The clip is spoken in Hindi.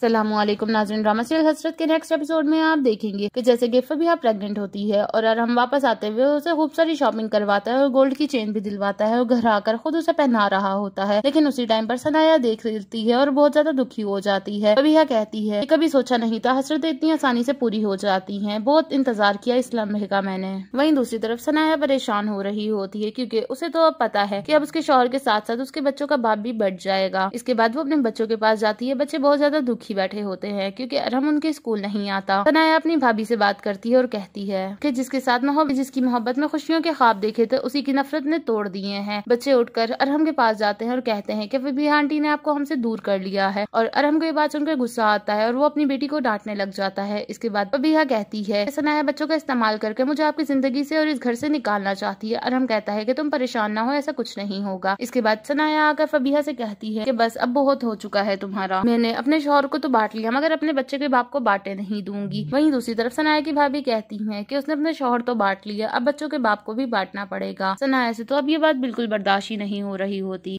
सलामकुम नाजिन ड्रामा सीरियल हसरत के नेक्स्ट एपिसोड में आप देखेंगे कि जैसे गिफ्ट भी आप प्रेग्नेंट होती है और हम वापस आते हुए उसे खूब सारी शॉपिंग करवाता है और गोल्ड की चेन भी दिलवाता है और घर आकर खुद उसे पहना रहा होता है लेकिन उसी टाइम पर सनाया देख लेती है और बहुत ज्यादा दुखी हो जाती है कभी यह कहती है कभी सोचा नहीं था हसरत इतनी आसानी से पूरी हो जाती है बहुत इंतजार किया इस लम्हे का मैंने वही दूसरी तरफ सनाया परेशान हो रही होती है क्यूँकी उसे तो अब पता है की अब उसके शोहर के साथ साथ उसके बच्चों का बाप भी बढ़ जाएगा इसके बाद वो अपने बच्चों के पास जाती है बच्चे बहुत ज्यादा दुखी दुखी बैठे होते हैं क्योंकि अरहम उनके स्कूल नहीं आता सनाया अपनी भाभी से बात करती है और कहती है कि जिसके साथ मोहब्बत जिसकी मोहब्बत में खुशियों के ख्वाब देखे थे तो उसी की नफरत ने तोड़ दिए हैं बच्चे उठकर अरहम के पास जाते हैं और कहते हैं कि विभिया आंटी ने आपको हमसे दूर कर लिया है और अरहम को ये बात सुनकर गुस्सा आता है और वो अपनी बेटी को डांटने लग जाता है इसके बाद अबीहा कहती है सनाया बच्चों का इस्तेमाल करके मुझे आपकी जिंदगी से और इस घर से निकालना चाहती है अरहम कहता है कि तुम परेशान ना हो ऐसा कुछ नहीं होगा इसके बाद सनाया आकर फबीहा से कहती है कि बस अब बहुत हो चुका है तुम्हारा मैंने अपने शोहर को को तो बांट लिया मगर अपने बच्चे के बाप को बांटे नहीं दूंगी वहीं दूसरी तरफ सनाया की भाभी कहती है की उसने अपने शोहर तो बांट लिया अब बच्चों के बाप को भी बांटना पड़ेगा सनाया से तो अब ये बात बिल्कुल बर्दाश्त ही नहीं हो रही होती